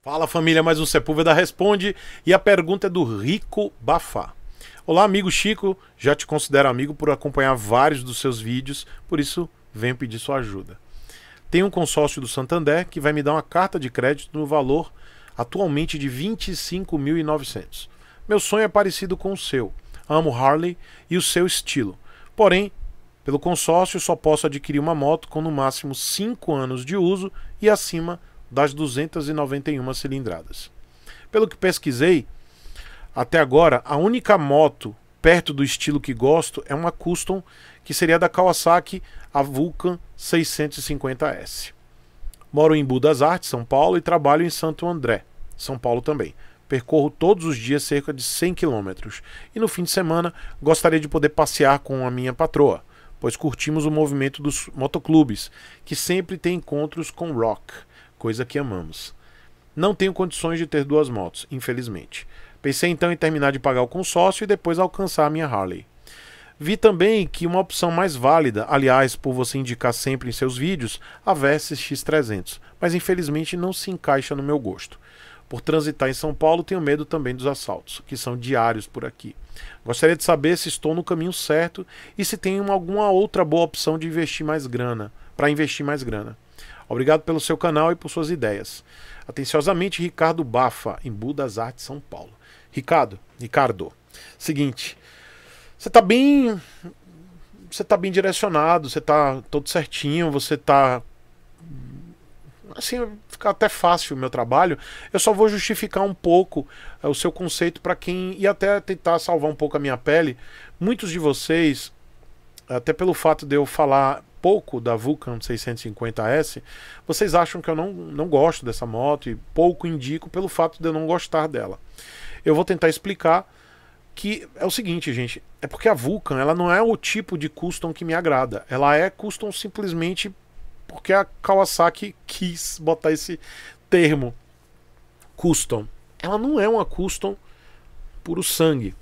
Fala família, mais um Sepúlveda Responde e a pergunta é do Rico Bafá. Olá, amigo Chico, já te considero amigo por acompanhar vários dos seus vídeos, por isso venho pedir sua ajuda. Tem um consórcio do Santander que vai me dar uma carta de crédito no valor atualmente de 25.900. Meu sonho é parecido com o seu. Amo Harley e o seu estilo. Porém, pelo consórcio só posso adquirir uma moto com no máximo 5 anos de uso e acima das 291 cilindradas. Pelo que pesquisei, até agora, a única moto perto do estilo que gosto é uma Custom, que seria da Kawasaki, a Vulcan 650S. Moro em Budas Artes, São Paulo, e trabalho em Santo André, São Paulo também. Percorro todos os dias cerca de 100 quilômetros e no fim de semana gostaria de poder passear com a minha patroa, pois curtimos o movimento dos motoclubes, que sempre tem encontros com rock coisa que amamos. Não tenho condições de ter duas motos, infelizmente. Pensei então em terminar de pagar o consórcio e depois alcançar a minha Harley. Vi também que uma opção mais válida, aliás, por você indicar sempre em seus vídeos, a Versys X300, mas infelizmente não se encaixa no meu gosto. Por transitar em São Paulo, tenho medo também dos assaltos, que são diários por aqui. Gostaria de saber se estou no caminho certo e se tem alguma outra boa opção de investir mais grana, para investir mais grana. Obrigado pelo seu canal e por suas ideias. Atenciosamente, Ricardo Bafa, Embu das Artes, São Paulo. Ricardo, Ricardo, seguinte, você tá bem, você tá bem direcionado, você tá todo certinho, você tá assim, fica até fácil o meu trabalho. Eu só vou justificar um pouco uh, o seu conceito para quem e até tentar salvar um pouco a minha pele. Muitos de vocês, até pelo fato de eu falar pouco da Vulcan 650S, vocês acham que eu não, não gosto dessa moto e pouco indico pelo fato de eu não gostar dela. Eu vou tentar explicar que é o seguinte, gente, é porque a Vulcan, ela não é o tipo de custom que me agrada. Ela é custom simplesmente porque a Kawasaki quis botar esse termo custom. Ela não é uma custom puro sangue.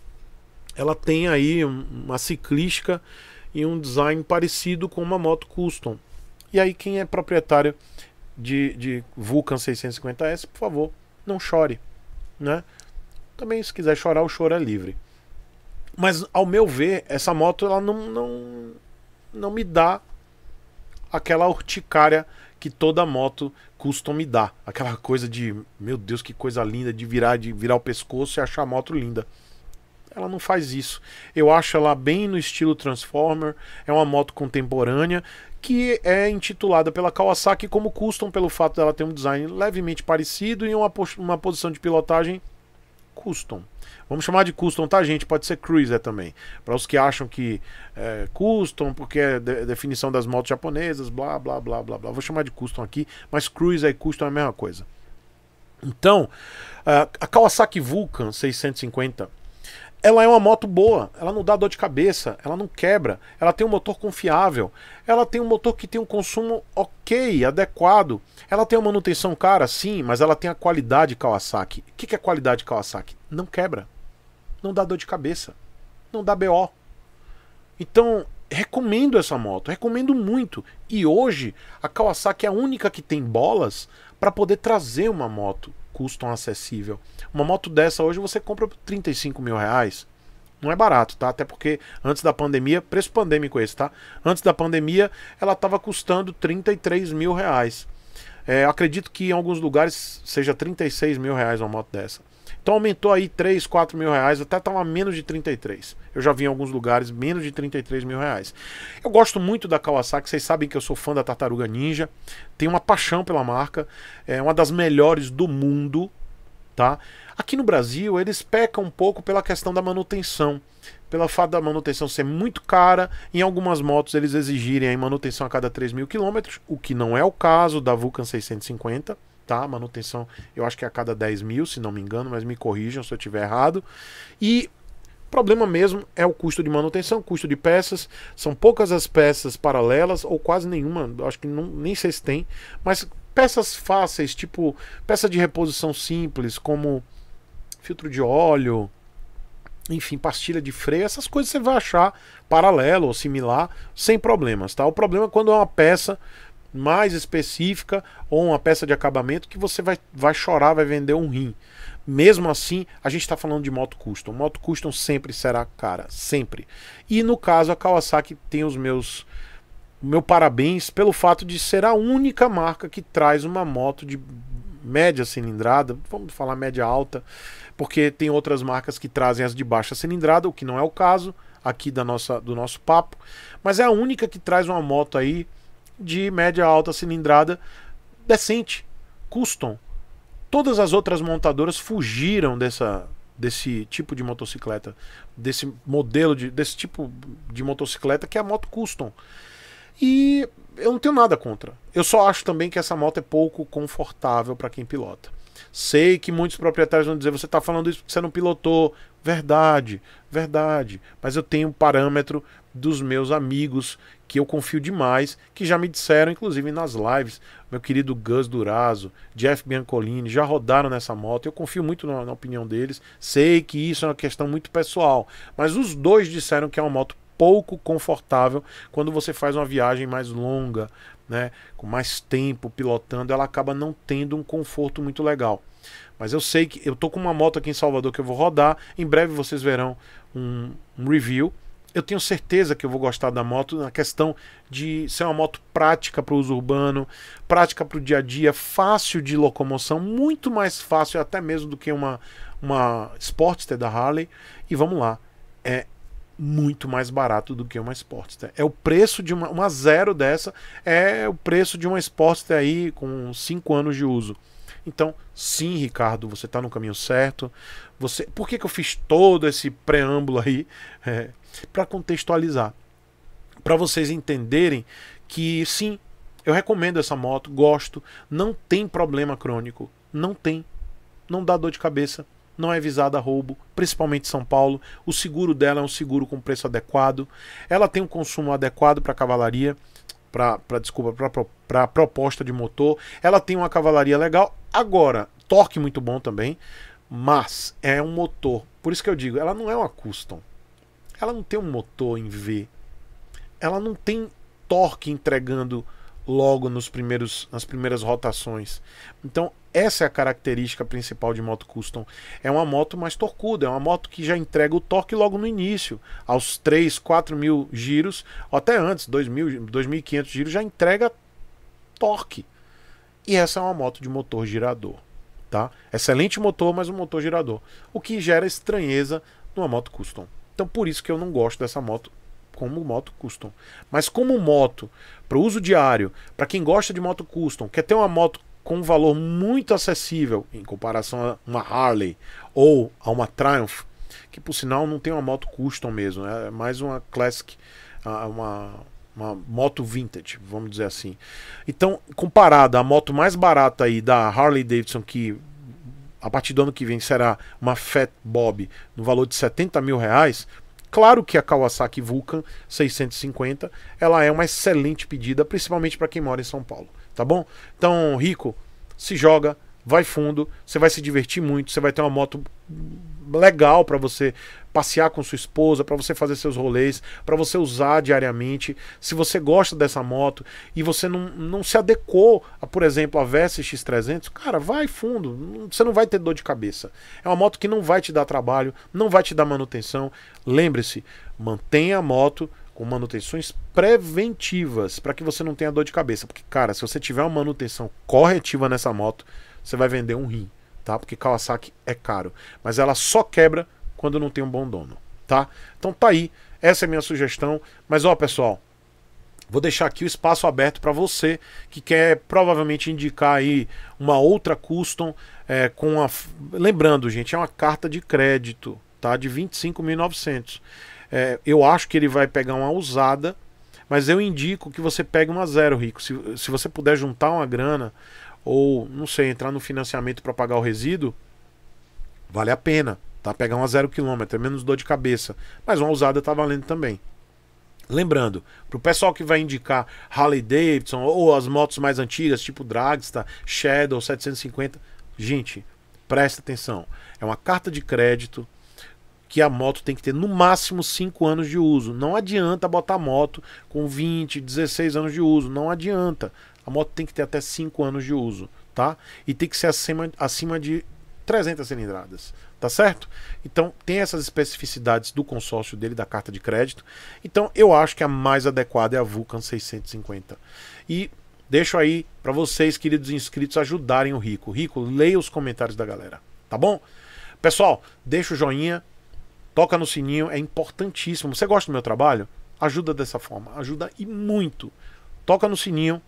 Ela tem aí uma ciclística e um design parecido com uma moto custom. E aí, quem é proprietário de, de Vulcan 650S, por favor, não chore. Né? Também, se quiser chorar, o choro é livre. Mas, ao meu ver, essa moto ela não, não, não me dá aquela urticária que toda moto custom me dá. Aquela coisa de, meu Deus, que coisa linda de virar, de virar o pescoço e achar a moto linda. Ela não faz isso. Eu acho ela bem no estilo Transformer. É uma moto contemporânea que é intitulada pela Kawasaki como custom pelo fato dela ter um design levemente parecido e uma, uma posição de pilotagem custom. Vamos chamar de custom, tá, gente? Pode ser cruiser também. Para os que acham que é custom, porque é de definição das motos japonesas, blá, blá, blá, blá, blá. Vou chamar de custom aqui, mas cruiser e custom é a mesma coisa. Então, a Kawasaki Vulcan 650 ela é uma moto boa, ela não dá dor de cabeça, ela não quebra, ela tem um motor confiável, ela tem um motor que tem um consumo ok, adequado. Ela tem uma manutenção cara, sim, mas ela tem a qualidade Kawasaki. O que, é qualidade Kawasaki? Não quebra, não dá dor de cabeça, não dá BO. Então, recomendo essa moto, recomendo muito. E hoje, a Kawasaki é a única que tem bolas para poder trazer uma moto custam acessível. Uma moto dessa hoje você compra por 35 mil reais. Não é barato, tá? Até porque antes da pandemia, preço pandêmico esse, tá? Antes da pandemia, ela estava custando 33 mil reais. É, acredito que em alguns lugares seja 36 mil reais uma moto dessa. Então aumentou aí 3, 4 mil reais, até estava menos de 33. Eu já vi em alguns lugares menos de 33 mil reais. Eu gosto muito da Kawasaki, vocês sabem que eu sou fã da Tartaruga Ninja, tenho uma paixão pela marca, é uma das melhores do mundo, tá? Aqui no Brasil, eles pecam um pouco pela questão da manutenção. Pela fato da manutenção ser muito cara, em algumas motos eles exigirem manutenção a cada 3 mil quilômetros, o que não é o caso da Vulcan 650, tá? Manutenção, eu acho que é a cada 10 mil, se não me engano, mas me corrijam se eu estiver errado. E problema mesmo é o custo de manutenção, custo de peças. São poucas as peças paralelas, ou quase nenhuma, acho que não, nem sei se tem, mas peças fáceis, tipo peça de reposição simples, como filtro de óleo, enfim, pastilha de freio, essas coisas você vai achar paralelo ou similar, sem problemas, tá? O problema é quando é uma peça mais específica ou uma peça de acabamento que você vai, vai chorar, vai vender um rim. Mesmo assim, a gente está falando de moto custom. Moto custom sempre será cara, sempre. E no caso, a Kawasaki tem os meus meu parabéns pelo fato de ser a única marca que traz uma moto de média cilindrada, vamos falar média alta, porque tem outras marcas que trazem as de baixa cilindrada, o que não é o caso aqui da nossa, do nosso papo, mas é a única que traz uma moto aí de média alta cilindrada decente, custom. Todas as outras montadoras fugiram dessa desse tipo de motocicleta, desse modelo de desse tipo de motocicleta que é a moto custom. E eu não tenho nada contra. Eu só acho também que essa moto é pouco confortável para quem pilota. Sei que muitos proprietários vão dizer: você está falando isso porque você não pilotou. Verdade, verdade. Mas eu tenho um parâmetro dos meus amigos que eu confio demais, que já me disseram, inclusive nas lives, meu querido Gus Durazo, Jeff Biancolini, já rodaram nessa moto. Eu confio muito na, na opinião deles. Sei que isso é uma questão muito pessoal, mas os dois disseram que é uma moto pouco confortável quando você faz uma viagem mais longa, né, com mais tempo pilotando, ela acaba não tendo um conforto muito legal. Mas eu sei que eu tô com uma moto aqui em Salvador que eu vou rodar. Em breve vocês verão um, um review. Eu tenho certeza que eu vou gostar da moto na questão de ser uma moto prática para o uso urbano, prática para o dia a dia, fácil de locomoção, muito mais fácil até mesmo do que uma, uma Sportster da Harley. E vamos lá, é muito mais barato do que uma Sportster. É o preço de uma, uma zero dessa, é o preço de uma Sportster aí com 5 anos de uso. Então, sim, Ricardo, você está no caminho certo. Você, por que, que eu fiz todo esse preâmbulo aí é, para contextualizar, para vocês entenderem que sim, eu recomendo essa moto, gosto, não tem problema crônico, não tem, não dá dor de cabeça, não é visada a roubo, principalmente em São Paulo. O seguro dela é um seguro com preço adequado. Ela tem um consumo adequado para cavalaria para desculpa para proposta de motor. Ela tem uma cavalaria legal. Agora, torque muito bom também, mas é um motor. Por isso que eu digo, ela não é uma custom. Ela não tem um motor em V. Ela não tem torque entregando logo nos primeiros, nas primeiras rotações. Então, essa é a característica principal de moto custom. É uma moto mais torcuda, é uma moto que já entrega o torque logo no início, aos 3, 4 mil giros, ou até antes, 2.000, 2.500 giros, já entrega torque. E essa é uma moto de motor girador. Tá? Excelente motor, mas um motor girador. O que gera estranheza numa moto custom. Então, por isso que eu não gosto dessa moto como moto custom. Mas como moto para uso diário, para quem gosta de moto custom, quer ter uma moto com um valor muito acessível em comparação a uma Harley ou a uma Triumph, que por sinal não tem uma moto custom mesmo, é mais uma classic, uma, uma moto vintage, vamos dizer assim. Então, comparada à moto mais barata aí da Harley Davidson, que a partir do ano que vem será uma Fat Bob no valor de 70 mil reais, Claro que a Kawasaki Vulcan 650, ela é uma excelente pedida, principalmente para quem mora em São Paulo, tá bom? Então, Rico, se joga, vai fundo, você vai se divertir muito, você vai ter uma moto legal para você passear com sua esposa, para você fazer seus rolês, para você usar diariamente. Se você gosta dessa moto e você não, não se adequou, a, por exemplo, a Versa X300, cara, vai fundo, você não vai ter dor de cabeça. É uma moto que não vai te dar trabalho, não vai te dar manutenção. Lembre-se, mantenha a moto com manutenções preventivas para que você não tenha dor de cabeça. Porque, cara, se você tiver uma manutenção corretiva nessa moto, você vai vender um rim, tá? Porque Kawasaki é caro. Mas ela só quebra quando não tem um bom dono, tá? Então tá aí, essa é a minha sugestão, mas ó, pessoal, Vou deixar aqui o espaço aberto para você que quer provavelmente indicar aí uma outra custom é, com a. Lembrando, gente, é uma carta de crédito, tá? De 25.900. É, eu acho que ele vai pegar uma usada, mas eu indico que você pegue uma zero, Rico. Se, se você puder juntar uma grana ou, não sei, entrar no financiamento para pagar o resíduo, vale a pena, Tá? Pegar uma zero quilômetro, é menos dor de cabeça. Mas uma usada tá valendo também. Lembrando, para o pessoal que vai indicar Harley Davidson ou as motos mais antigas, tipo Dragster, Shadow 750, gente, presta atenção. É uma carta de crédito que a moto tem que ter no máximo 5 anos de uso. Não adianta botar a moto com 20, 16 anos de uso, não adianta. A moto tem que ter até 5 anos de uso, tá? E tem que ser acima, acima de 300 cilindradas. Tá certo? Então tem essas especificidades do consórcio dele, da carta de crédito. Então eu acho que a mais adequada é a Vulcan 650. E deixo aí para vocês, queridos inscritos, ajudarem o Rico. Rico, leia os comentários da galera, tá bom? Pessoal, deixa o joinha, toca no sininho, é importantíssimo. Você gosta do meu trabalho? Ajuda dessa forma, ajuda e muito. Toca no sininho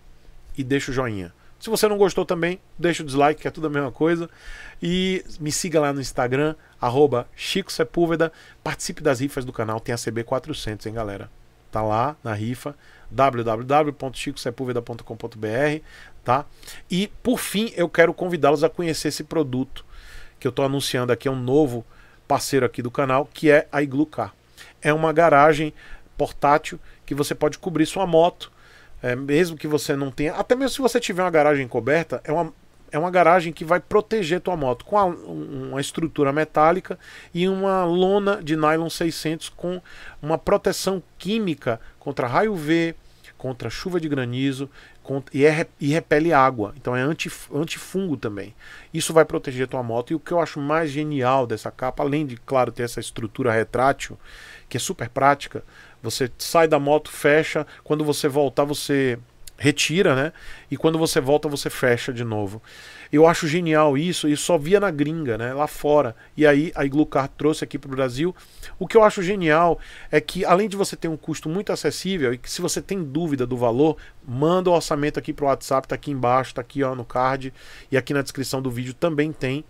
e deixa o joinha. Se você não gostou também, deixa o dislike, que é tudo a mesma coisa. E me siga lá no Instagram, arroba Chico Sepúlveda. Participe das rifas do canal, tem a CB400, hein, galera? Tá lá na rifa, www.chicosepúlveda.com.br, tá? E, por fim, eu quero convidá-los a conhecer esse produto que eu estou anunciando aqui, é um novo parceiro aqui do canal, que é a Iglu É uma garagem portátil que você pode cobrir sua moto, é, mesmo que você não tenha. Até mesmo se você tiver uma garagem coberta, é uma, é uma garagem que vai proteger tua moto com a, uma estrutura metálica e uma lona de nylon 600 com uma proteção química contra raio V, contra chuva de granizo contra, e, é, e repele água. Então é anti, antifungo também. Isso vai proteger tua moto. E o que eu acho mais genial dessa capa, além de, claro, ter essa estrutura retrátil, que é super prática você sai da moto, fecha, quando você voltar, você retira, né? E quando você volta, você fecha de novo. Eu acho genial isso, e só via na gringa, né? Lá fora. E aí a Iglucar trouxe aqui para o Brasil. O que eu acho genial é que, além de você ter um custo muito acessível, e que se você tem dúvida do valor, manda o orçamento aqui para o WhatsApp, tá aqui embaixo, tá aqui ó, no card, e aqui na descrição do vídeo também tem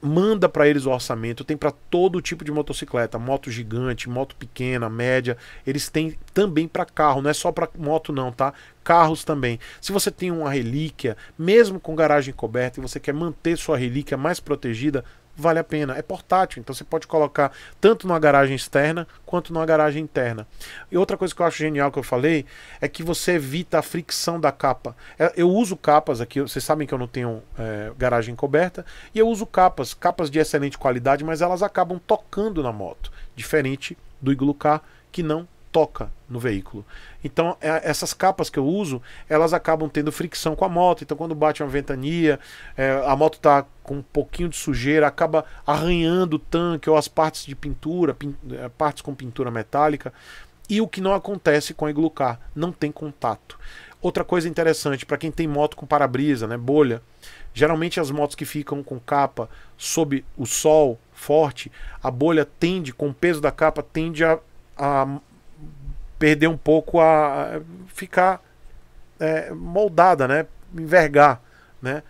manda para eles o orçamento, tem para todo tipo de motocicleta, moto gigante, moto pequena, média, eles têm também para carro, não é só para moto não, tá? Carros também. Se você tem uma relíquia, mesmo com garagem coberta e você quer manter sua relíquia mais protegida, vale a pena. É portátil, então você pode colocar tanto numa garagem externa quanto numa garagem interna. E outra coisa que eu acho genial que eu falei é que você evita a fricção da capa. É, eu uso capas aqui, vocês sabem que eu não tenho é, garagem coberta, e eu uso capas, capas de excelente qualidade, mas elas acabam tocando na moto, diferente do iglucar que não toca no veículo. Então, é, essas capas que eu uso, elas acabam tendo fricção com a moto. Então, quando bate uma ventania, é, a moto está com um pouquinho de sujeira, acaba arranhando o tanque ou as partes de pintura, pin, é, partes com pintura metálica. E o que não acontece com a Iglucar, não tem contato. Outra coisa interessante, para quem tem moto com para-brisa, né, bolha, geralmente as motos que ficam com capa sob o sol forte, a bolha tende, com o peso da capa, tende a, a perder um pouco a. ficar é, moldada, né? Envergar, né?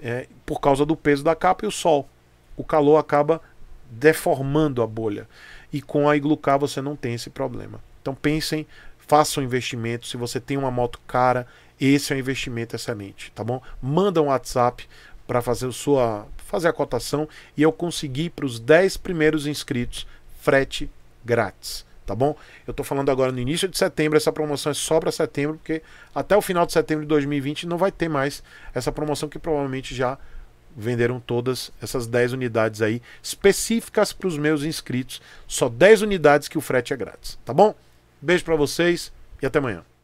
É, por causa do peso da capa e o sol. O calor acaba deformando a bolha. E com a Iglucar você não tem esse problema. Então pensem, façam investimento. Se você tem uma moto cara, esse é um investimento excelente, tá bom? Manda um WhatsApp para fazer sua fazer a cotação e eu consegui para os 10 primeiros inscritos frete grátis tá bom? Eu estou falando agora no início de setembro, essa promoção é só para setembro, porque até o final de setembro de 2020 não vai ter mais essa promoção que provavelmente já venderam todas essas 10 unidades aí específicas para os meus inscritos. Só 10 unidades que o frete é grátis, tá bom? Beijo para vocês e até amanhã.